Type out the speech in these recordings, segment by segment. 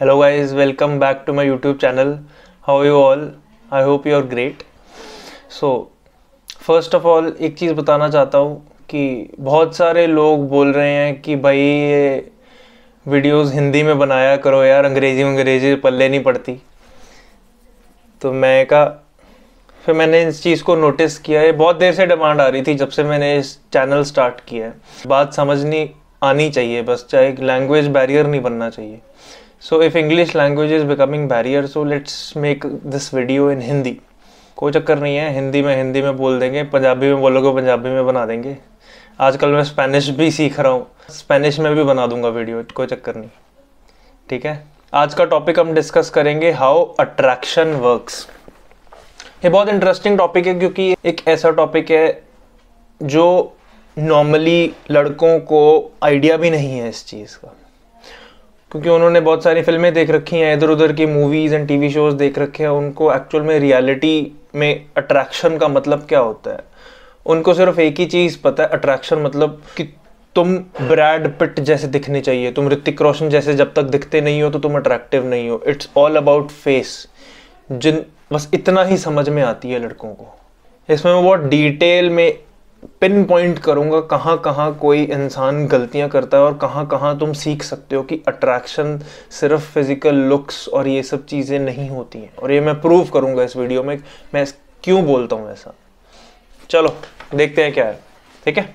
Hello guys welcome back to my YouTube channel how you all I hope you are great so first of all एक चीज़ बताना चाहता हूँ कि बहुत सारे लोग बोल रहे हैं कि भाई ये वीडियोस हिंदी में बनाया करो यार अंग्रेज़ी अंग्रेज़ी पल्ले नहीं पड़ती तो मैं का फिर मैंने इस चीज़ को नोटिस किया है बहुत देर से डिमांड आ रही थी जब से मैंने इस चैनल स्टार्ट किया है बात समझनी आनी चाहिए बस चाहे लैंग्वेज बैरियर नहीं बनना चाहिए so if English language is becoming barrier so let's make this video in Hindi कोई चक्कर नहीं है हिंदी में हिंदी में बोल देंगे पंजाबी में बोलोगे पंजाबी में बना देंगे आजकल मैं स्पेनिश भी सीख रहा हूँ स्पेनिश में भी बना दूंगा वीडियो कोई चक्कर नहीं ठीक है आज का टॉपिक हम डिस्कस करेंगे हाउ अट्रैक्शन वर्क्स ये बहुत इंटरेस्टिंग टॉपिक है क्योंकि एक ऐसा टॉपिक है जो नॉर्मली लड़कों को आइडिया भी नहीं है इस चीज़ का क्योंकि उन्होंने बहुत सारी फिल्में देख रखी हैं इधर उधर की मूवीज़ एंड टीवी शोज़ देख रखे हैं उनको एक्चुअल में रियलिटी में अट्रैक्शन का मतलब क्या होता है उनको सिर्फ एक ही चीज़ पता है अट्रैक्शन मतलब कि तुम ब्रैड पिट जैसे दिखने चाहिए तुम ऋतिक रोशन जैसे जब तक दिखते नहीं हो तो तुम अट्रैक्टिव नहीं हो इट्स ऑल अबाउट फेस जिन बस इतना ही समझ में आती है लड़कों को इसमें वो बहुत डिटेल में पिन पॉइंट करूंगा कहाँ कहाँ कोई इंसान गलतियाँ करता है और कहाँ कहाँ तुम सीख सकते हो कि अट्रैक्शन सिर्फ फिज़िकल लुक्स और ये सब चीज़ें नहीं होती हैं और ये मैं प्रूव करूंगा इस वीडियो में मैं क्यों बोलता हूँ ऐसा चलो देखते हैं क्या है ठीक है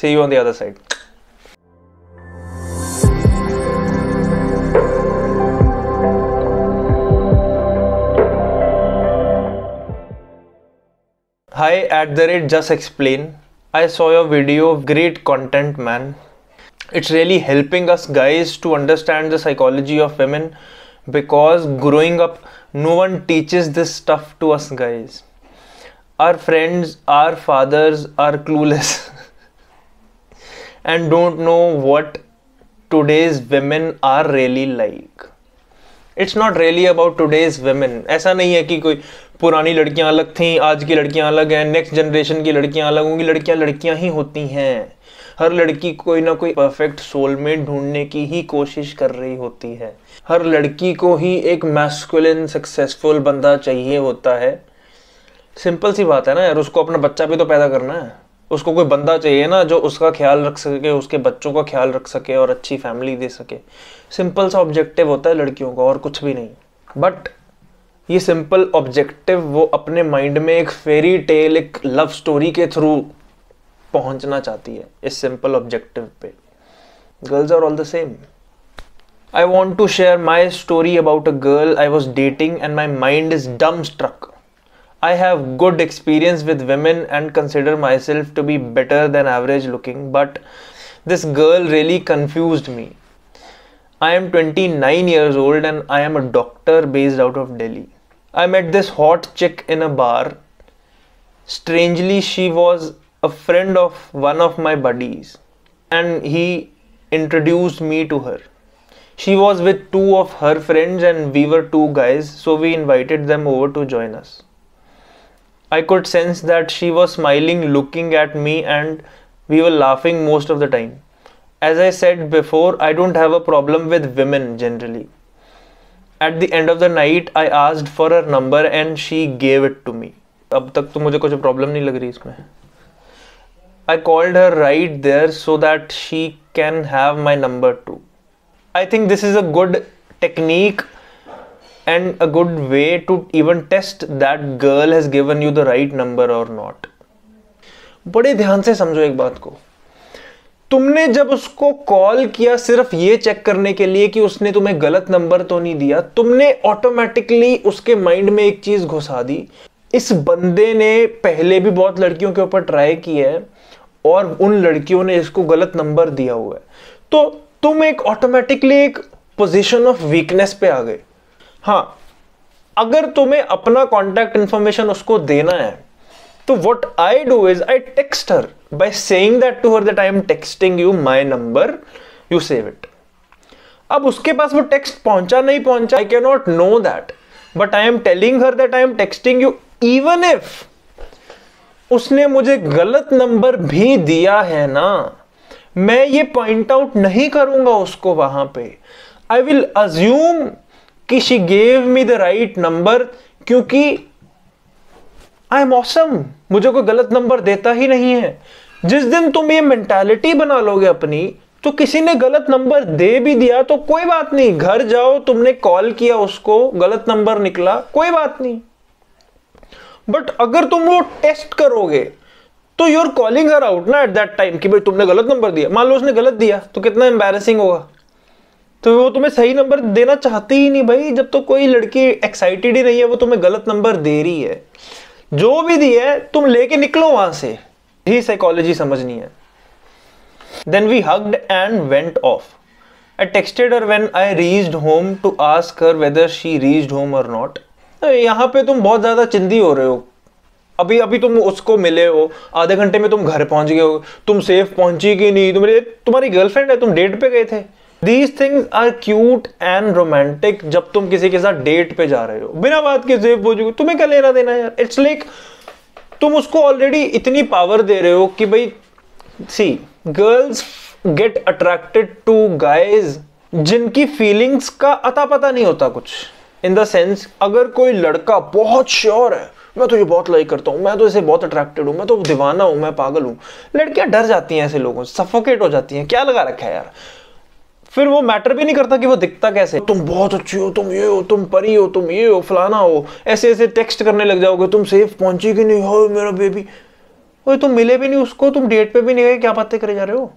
see you on the other side Hi at the rate just explain. I saw your video. Great content, man. It's really helping us guys to understand the psychology of women because growing up, no one teaches this stuff to us guys. Our friends, our fathers are clueless and don't know what today's women are really like. It's not really about today's women ऐसा नहीं है कि कोई पुरानी लड़कियां अलग थी आज की लड़कियां अलग हैं नेक्स्ट जनरेशन की लड़कियां अलग होंगी लड़कियां लड़कियां ही होती हैं हर लड़की कोई ना कोई परफेक्ट सोलमेट ढूंढने की ही कोशिश कर रही होती है हर लड़की को ही एक मैस्कुलिन सक्सेसफुल बंदा चाहिए होता है सिंपल सी बात है ना यार उसको अपना बच्चा भी तो पैदा करना है उसको कोई बंदा चाहिए ना जो उसका ख्याल रख सके उसके बच्चों का ख्याल रख सके और अच्छी फैमिली दे सके सिंपल सा ऑब्जेक्टिव होता है लड़कियों का और कुछ भी नहीं बट ये सिंपल ऑब्जेक्टिव वो अपने माइंड में एक फेरी टेल एक लव स्टोरी के थ्रू पहुंचना चाहती है इस सिंपल ऑब्जेक्टिव पे girls are all the same I want to share my story about a girl I was dating and my mind is dumbstruck I have good experience with women and consider myself to be better than average looking, but this girl really confused me. I am 29 years old and I am a doctor based out of Delhi. I met this hot chick in a bar. Strangely, she was a friend of one of my buddies and he introduced me to her. She was with two of her friends and we were two guys, so we invited them over to join us. I could sense that she was smiling, looking at me, and we were laughing most of the time. As I said before, I don't have a problem with women generally. At the end of the night, I asked for her number and she gave it to me. अब तक तो मुझे कुछ problem नहीं लग रही इसमें I called her right there so that she can have my number too. I think this is a good technique and a good way to even test that girl has given you the right number or not. बड़े ध्यान से समझो एक बात को तुमने जब उसको कॉल किया सिर्फ ये चेक करने के लिए कि उसने तुम्हें गलत नंबर तो नहीं दिया तुमने ऑटोमेटिकली उसके माइंड में एक चीज घुसा दी इस बंदे ने पहले भी बहुत लड़कियों के ऊपर ट्राई किया है और उन लड़कियों ने इसको गलत नंबर दिया हुआ है तो तुम एक ऑटोमेटिकली एक पोजिशन ऑफ वीकनेस पे आ गए हाँ अगर तुम्हें अपना कॉन्टैक्ट इंफॉर्मेशन उसको देना है तो what I do is I text her by saying that to her that I am texting you my number you save it अब उसके पास वो टेक्स्ट पहुंचा नहीं पहुंचा I can not know that but I am telling her that I am texting you even if उसने मुझे गलत नंबर भी दिया है ना मैं ये पॉइंट आउट नहीं करूंगा उसको वहां पे आई विल अज्यूम कि she gave me the right number क्योंकि आई एम ऑसम मुझे कोई गलत नंबर देता ही नहीं है जिस दिन तुम ये मेंटालिटी बना लोगे अपनी तो किसी ने गलत नंबर दे भी दिया तो कोई बात नहीं घर जाओ तुमने कॉल किया उसको गलत नंबर निकला कोई बात नहीं बट अगर तुम वो टेस्ट करोगे तो यूर कॉलिंग हर आउट ना एट दैट टाइम कि भाई तुमने गलत नंबर दिया मान लो उसने गलत दिया तो कितना एम्बेरसिंग होगा तो वो तुम्हें सही नंबर देना चाहती ही नहीं भाई जब तो कोई लड़की एक्साइटेड ही नहीं है वो तुम्हें गलत नंबर दे रही है जो भी दी है तुम लेके निकलो वहां से ही साइकोलॉजी समझनी है then we hugged and went off I texted her when I reached home to ask her whether she reached home or not. यहाँ पे तुम बहुत ज़्यादा चिंदी हो रहे हो अभी अभी तुम उसको मिले हो आधे घंटे में तुम घर पहुंच गए हो तुम सेफ पहुंची कि नहीं तुम्हारी तुम्हारी गर्लफ्रेंड है तुम डेट पे गए थे these things are cute and romantic जब तुम किसी के साथ डेट पे जा रहे हो बिना बात के जेब बोझ तुम्हें क्या लेना देना यार इट्स लाइक like, तुम उसको ऑलरेडी इतनी पावर दे रहे हो कि भाई see girls get attracted to guys जिनकी फीलिंग्स का अता पता नहीं होता कुछ इन द सेंस अगर कोई लड़का बहुत श्योर है मैं तो ये बहुत लाइक करता हूँ मैं तो इसे बहुत अट्रैक्टेड हूँ मैं तो दीवाना हूँ मैं पागल हूँ लड़कियाँ डर जाती हैं ऐसे लोगों से सफोकेट हो जाती हैं क्या लगा रखा है यार फिर वो मैटर भी नहीं करता कि वो दिखता कैसे तुम बहुत अच्छी हो तुम ये हो तुम परी हो तुम ये हो फलाना हो ऐसे ऐसे टेक्स्ट करने लग जाओगे तुम सेफ पहुंची कि नहीं हो मेरा बेबी और तुम मिले भी नहीं उसको तुम डेट पे भी नहीं गए क्या बातें करे जा रहे हो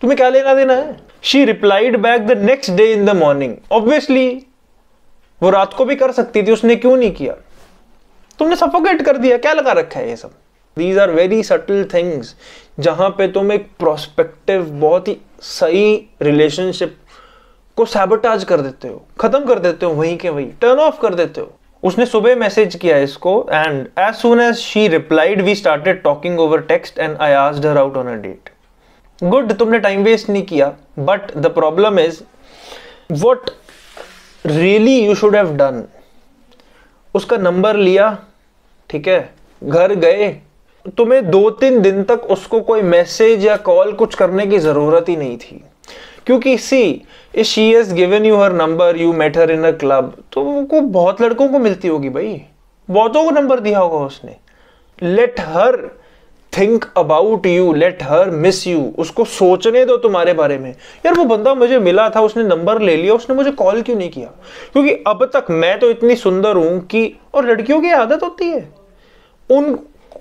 तुम्हें क्या लेना देना है she replied back the next day in the morning obviously वो रात को भी कर सकती थी उसने क्यों नहीं किया तुमने सफोकेट कर दिया क्या लगा रखा है ये सब these are very subtle things जहां पे तुम एक प्रोस्पेक्टिव बहुत ही सही रिलेशनशिप को सैबोटाज कर देते हो ख़त्म कर देते हो वहीं के वहीं टर्न ऑफ कर देते हो उसने सुबह मैसेज किया इसको and as soon as she replied we started talking over text and I asked her out on a date good तुमने टाइम वेस्ट नहीं किया but the problem is what really you should have done उसका number लिया ठीक है घर गए तुम्हें दो तीन दिन तक उसको कोई मैसेज या कॉल कुछ करने की ज़रूरत ही नहीं थी क्योंकि see if she is given you her number you met her in a club तो उनको बहुत लड़कों को मिलती होगी भाई बहुतों को नंबर दिया होगा उसने let her think about you let her miss you उसको सोचने दो तुम्हारे बारे में यार वो बंदा मुझे मिला था उसने नंबर ले लिया उसने मुझे कॉल क्यों नहीं किया क्योंकि अब तक मैं तो इतनी सुंदर हूं कि और लड़कियों की आदत होती है उन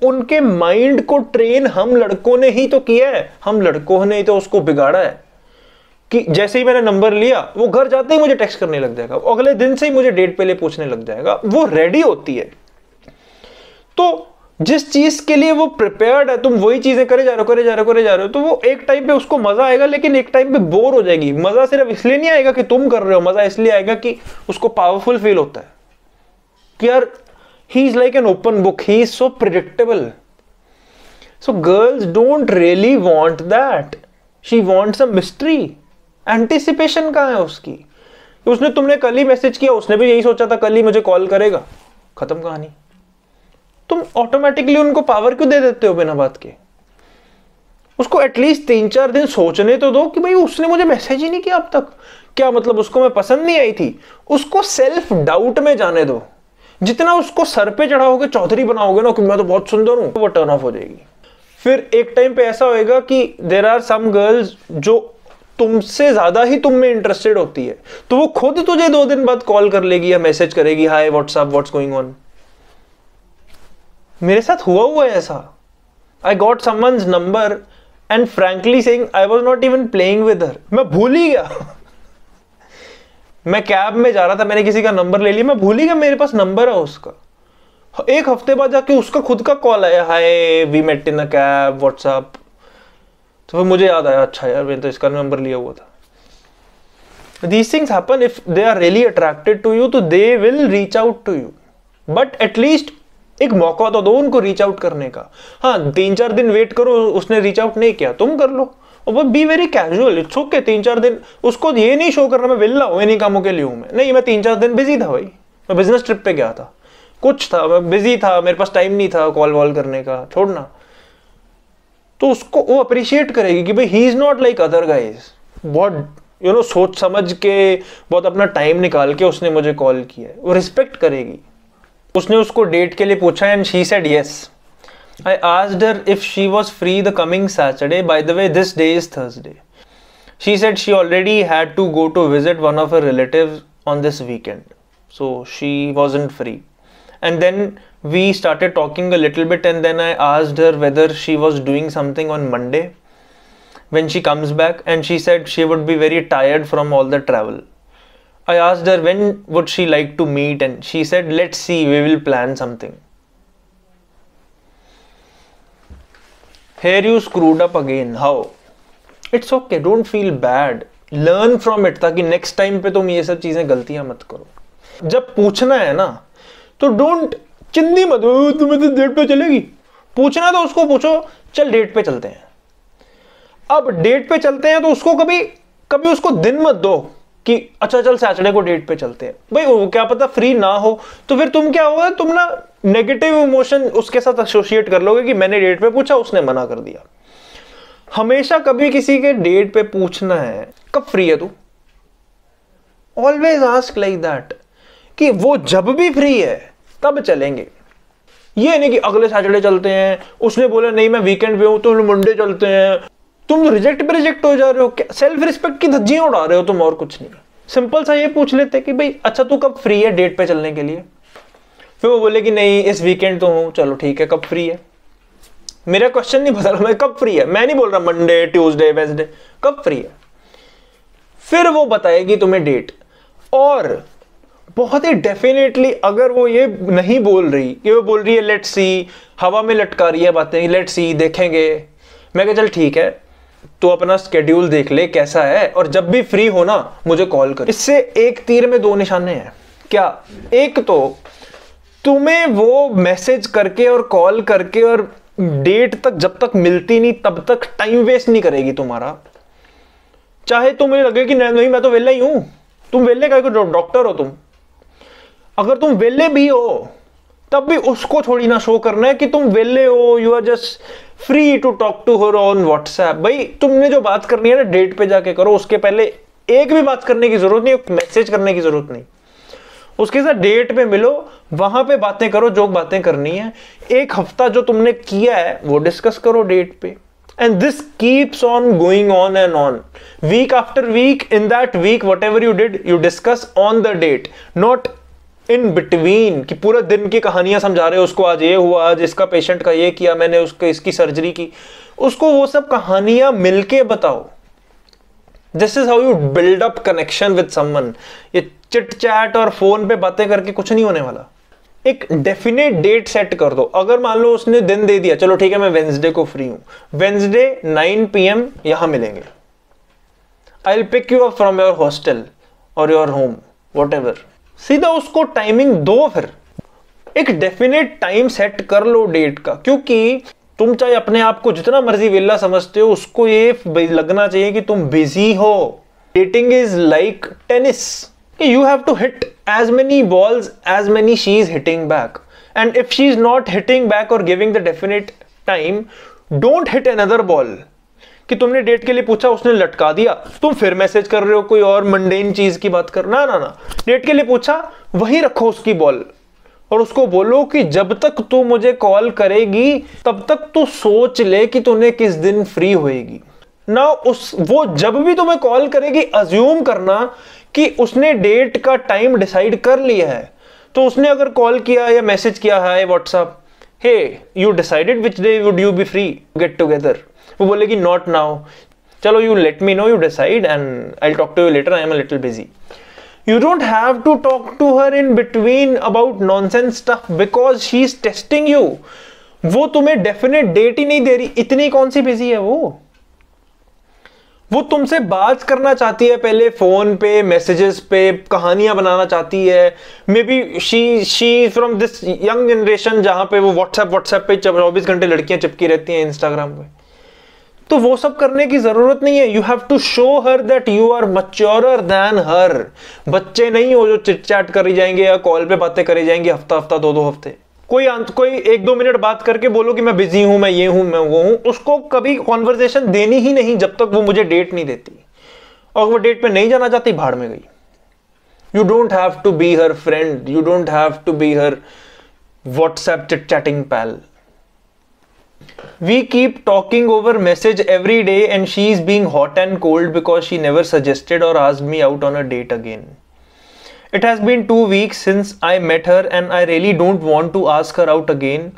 उनके माइंड को ट्रेन हम लड़कों ने ही तो किया है हम लड़कों ने ही तो उसको बिगाड़ा है कि जैसे ही मैंने नंबर लिया वो घर जाते ही मुझे टेक्स्ट करने लग जाएगा अगले दिन से ही मुझे डेट पहले पूछने लग जाएगा वो रेडी होती है तो जिस चीज के लिए वो प्रिपेयर्ड है तुम वही चीजें करे जा रहे हो करे जा रहे हो करे जा रहे हो तो वो एक टाइम पे उसको मजा आएगा लेकिन एक टाइम पे बोर हो जाएगी मजा सिर्फ इसलिए नहीं आएगा कि तुम कर रहे हो मजा इसलिए आएगा कि उसको पावरफुल फील होता है कि यार He is like an open book. He is so predictable. So girls don't really want that. She wants a mystery. Anticipation कहाँ है उसकी उसने तुमने कल ही मैसेज किया उसने भी यही सोचा था कल ही मुझे कॉल करेगा खत्म कहानी तुम ऑटोमेटिकली उनको पावर क्यों दे देते हो बिना बात के उसको एटलीस्ट तीन चार दिन सोचने तो दो कि भाई उसने मुझे मैसेज ही नहीं किया अब तक क्या मतलब उसको मैं पसंद नहीं आई थी उसको सेल्फ डाउट में जाने दो जितना उसको सर पे चढ़ाओगे चौधरी बनाओगे ना कि मैं तो बहुत सुंदर हूँ वो टर्न ऑफ हो जाएगी फिर एक टाइम पे ऐसा होएगा कि देर आर सम गर्ल्स जो तुमसे ज्यादा ही तुम में इंटरेस्टेड होती है तो वो खुद तुझे दो दिन बाद कॉल कर लेगी या मैसेज करेगी hi what's up what's going on मेरे साथ हुआ हुआ है ऐसा I got someone's number and frankly saying I was not even playing with her मैं भूल ही गया मैं कैब में जा रहा था मैंने किसी का नंबर ले लिया मैं भूल ही गया मेरे पास नंबर है उसका एक हफ्ते बाद जाके उसका खुद का कॉल आया hi we met in a cab what's up तो फिर मुझे याद आया अच्छा यार मैंने तो इसका नंबर लिया हुआ था these things happen if they are really attracted to you तो they will reach out to you but at least एक मौका तो दो उनको रीच आउट करने का हाँ तीन चार दिन वेट करो उसने रीच आउट नहीं किया तुम कर लो और वो be very casual it's okay तीन चार दिन उसको ये नहीं शो करना मैं विल्ला हूँ इन्हीं कामों के लिए हूँ मैं नहीं मैं तीन चार दिन बिजी था भाई मैं बिजनेस ट्रिप पे गया था कुछ था मैं बिजी था मेरे पास टाइम नहीं था कॉल वॉल करने का छोड़ना तो उसको वो अप्रिशिएट करेगी कि भाई he is not like other guys बहुत यू नो सोच समझ के बहुत अपना टाइम निकाल के उसने मुझे कॉल किया है वो रिस्पेक्ट करेगी उसने उसको डेट के लिए पूछा and she said yes I asked her if she was free the coming Saturday. By the way, this day is Thursday. She said she already had to go to visit one of her relatives on this weekend. So she wasn't free. And then we started talking a little bit, and then I asked her whether she was doing something on Monday when she comes back, and she said she would be very tired from all the travel. I asked her when would she like to meet, and she said, Let's see, we will plan something. here you screwed up again how it's okay don't feel bad learn from it ताकि next time पे तुम ये सब चीजें गलतियां मत करो जब पूछना है ना तो डोंट चिंदी मत तुम्हें तो डेट पे चलेगी पूछना तो उसको पूछो चल डेट पे चलते हैं अब डेट पे चलते हैं तो उसको कभी कभी उसको दिन मत दो कि अच्छा चल सैटरडे को डेट पे चलते हैं भाई वो क्या पता फ्री ना हो तो फिर तुम क्या होगा तुम ना नेगेटिव इमोशन उसके साथ एसोसिएट कर लोगे कि मैंने डेट पे पूछा उसने मना कर दिया हमेशा कभी किसी के डेट पे पूछना है कब फ्री है तू ऑलवेज आस्क लाइक दैट कि वो जब भी फ्री है तब चलेंगे ये नहीं कि अगले सैटरडे चलते हैं उसने बोला नहीं मैं वीकेंड पे हूं तो मंडे चलते हैं तुम रिजेक्ट पे रिजेक्ट हो जा रहे हो क्या सेल्फ रिस्पेक्ट की धज्जियां उड़ा रहे हो तुम और कुछ नहीं सिंपल सा ये पूछ लेते कि भाई अच्छा तू कब फ्री है डेट पे चलने के लिए फिर वो बोले कि नहीं इस वीकेंड तो हूँ चलो ठीक है कब फ्री है मेरा क्वेश्चन नहीं बता रहा मैं कब फ्री है मैं नहीं बोल रहा मंडे ट्यूसडे वेंसडे कब फ्री है फिर वो बताएगी तुम्हें डेट और बहुत ही डेफिनेटली अगर वो ये नहीं बोल रही कि वो बोल रही है लेट सी हवा में लटका रही है बातें लेट सी देखेंगे मैं कह चल ठीक है तो अपना स्केड्यूल देख ले कैसा है और जब भी फ्री हो ना मुझे कॉल कर इससे एक तीर में दो निशाने हैं क्या एक तो तुम्हें वो मैसेज करके और कॉल करके और डेट तक जब तक मिलती नहीं तब तक टाइम वेस्ट नहीं करेगी तुम्हारा चाहे तुम्हें लगे कि नहीं मैं तो वेला ही हूं तुम वेले का डॉक्टर हो तुम अगर तुम वेले भी हो तब भी उसको थोड़ी ना शो करना है कि तुम वेले हो you are just free to talk to her on WhatsApp भाई तुमने जो बात करनी है ना डेट पे जाके करो उसके पहले एक भी बात करने की जरूरत नहीं मैसेज करने की जरूरत नहीं उसके साथ डेट पे मिलो वहां पे बातें करो जो बातें करनी है एक हफ्ता जो तुमने किया है वो डिस्कस करो डेट पे and this keeps on going on and on week after week in that week whatever you did you discuss on the date not in between कि पूरा दिन की कहानियां समझा रहे हो उसको आज ये हुआ आज इसका पेशेंट का ये किया मैंने उसके इसकी सर्जरी की उसको वो सब कहानियां मिलके बताओ this is how you build up connection with someone ये चिट चैट और फोन पे बातें करके कुछ नहीं होने वाला एक डेफिनेट डेट सेट कर दो अगर मान लो उसने दिन दे दिया चलो ठीक है मैं वेंसडे को फ्री हूं वेंसडे 9 पीएम यहां मिलेंगे I will pick you up from your hostel or your home what सीधा उसको टाइमिंग दो फिर एक डेफिनेट टाइम सेट कर लो डेट का क्योंकि तुम चाहे अपने आप को जितना मर्जी वेला समझते हो उसको ये लगना चाहिए कि तुम बिजी हो डेटिंग इज लाइक टेनिस कि you have to hit as many balls as many she is hitting back and if she is not hitting back or giving the definite time don't hit another ball कि तुमने date के लिए पूछा उसने लटका दिया तुम फिर मैसेज कर रहे हो कोई और मंडेन चीज की बात कर ना ना ना डेट के लिए पूछा वही रखो उसकी बॉल और उसको बोलो कि जब तक तू मुझे कॉल करेगी तब तक तू सोच ले कि तूने किस दिन फ्री होएगी ना उस वो जब भी तुम्हें कॉल करेगी अज्यूम करना कि उसने डेट का टाइम डिसाइड कर लिया है तो उसने अगर कॉल किया या मैसेज किया है what's up hey you decided which day would you be free get together वो बोलेगी नॉट नाउ चलो you let me know you decide and I talk to you later I am a little busy you don't have to talk to her in between about about stuff because she is testing you वो तुम्हें definite date ही नहीं दे रही इतनी कौन सी busy है वो वो तुमसे बात करना चाहती है पहले फ़ोन पे मैसेजेस पे कहानियां बनाना चाहती है maybe she she from this young generation जहां पे वो व्हाट्सएप व्हाट्सएप पे चौबीस घंटे लड़कियां चिपकी रहती हैं इंस्टाग्राम पे तो वो सब करने की ज़रूरत नहीं है you have to show her that you are mature than her बच्चे नहीं हो जो चिट चैट करी जाएंगे या कॉल पे बातें करी जाएंगे हफ्ता हफ्ता दो दो हफ्ते कोई अंत कोई एक दो मिनट बात करके बोलो कि मैं बिजी हूं मैं ये हूं मैं वो हूं उसको कभी कॉन्वर्जेशन देनी ही नहीं जब तक वो मुझे डेट नहीं देती और वो डेट पे नहीं जाना चाहती भाड़ में गई you don't have to be her friend you don't have to be her WhatsApp chatting pal we keep talking over message every day and she is being hot and cold because she never suggested or आज me out on a date again It has been two weeks since I met her and I really don't want to ask her out again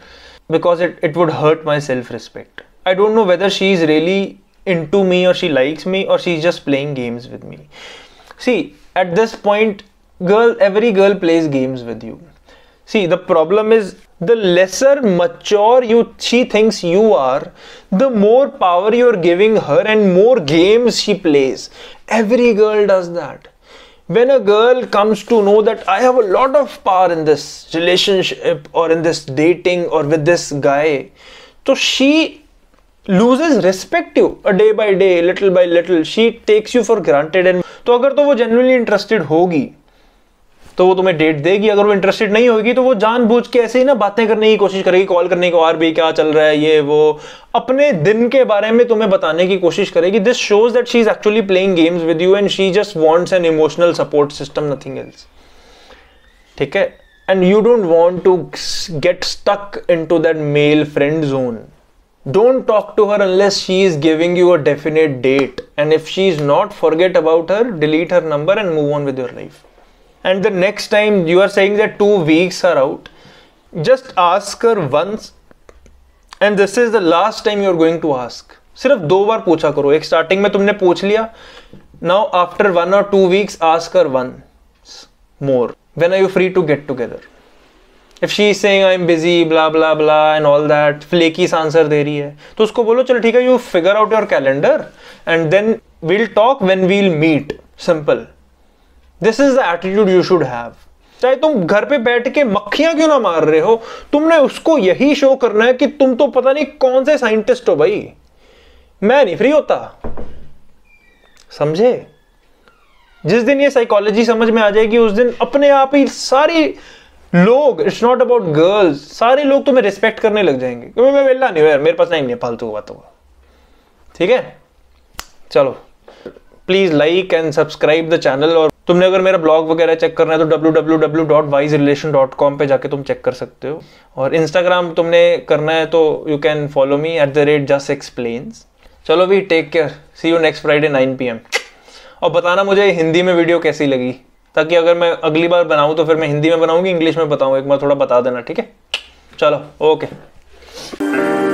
because it, it would hurt my self-respect. I don't know whether she is really into me or she likes me or she's just playing games with me. See, at this point, girl, every girl plays games with you. See, the problem is the lesser mature you she thinks you are, the more power you're giving her and more games she plays. Every girl does that when a girl comes to know that I have a lot of power in this relationship or in this dating or with this guy, so she loses respect you a day by day, little by little. She takes you for granted. And so if she genuinely interested होगी तो वो तुम्हें date देगी अगर वो interested नहीं होगी तो वो जानबूझ के ऐसे ही ना बातें करने की कोशिश करेगी कॉल करने को और भी क्या चल रहा है ये वो अपने दिन के बारे में तुम्हें बताने की कोशिश करेगी this shows that she is actually playing games with you and she just wants an emotional support system nothing else ठीक है and you don't want to get stuck into that male friend zone don't talk to her unless she is giving you a definite date and if she is not forget about her delete her number and move on with your life and the next time you are saying that two weeks are out just ask her once and this is the last time you are going to ask सिर्फ दो बार पूछा करो एक starting में तुमने पूछ लिया now after one or two weeks ask her one more when are you free to get together if she is saying I am busy blah blah blah and all that flakiest answer दे रही है तो उसको बोलो चलो ठीक है you figure out your calendar and then we'll talk when we'll meet simple this is the attitude you should have चाहे तुम घर पे बैठ के मक्खियां क्यों ना मार रहे हो तुमने उसको यही शो करना है कि तुम तो पता नहीं कौन से साइंटिस्ट हो भाई मैं नहीं फ्री होता समझे जिस दिन ये साइकोलॉजी समझ में आ जाएगी उस दिन अपने आप ही सारी लोग इट्स नॉट अबाउट गर्ल्स सारे लोग तुम्हें रिस्पेक्ट करने लग जाएंगे क्योंकि मैं वेला नहीं यार मेरे पास नहीं फालतू हुआ तो ठीक है चलो please like and subscribe the channel और तुमने अगर मेरा ब्लॉग वगैरह चेक करना है तो W dot dot wise relation com पर जाके तुम चेक कर सकते हो और इंस्टाग्राम तुमने करना है तो you can follow me at the rate just explains चलो भी take care see you next Friday nine P M और बताना मुझे हिंदी में वीडियो कैसी लगी ताकि अगर मैं अगली बार बनाऊँ तो फिर मैं हिंदी में बनाऊँगी इंग्लिश में बताऊँ एक बार थोड़ा बता देना ठीक है चलो ओके okay.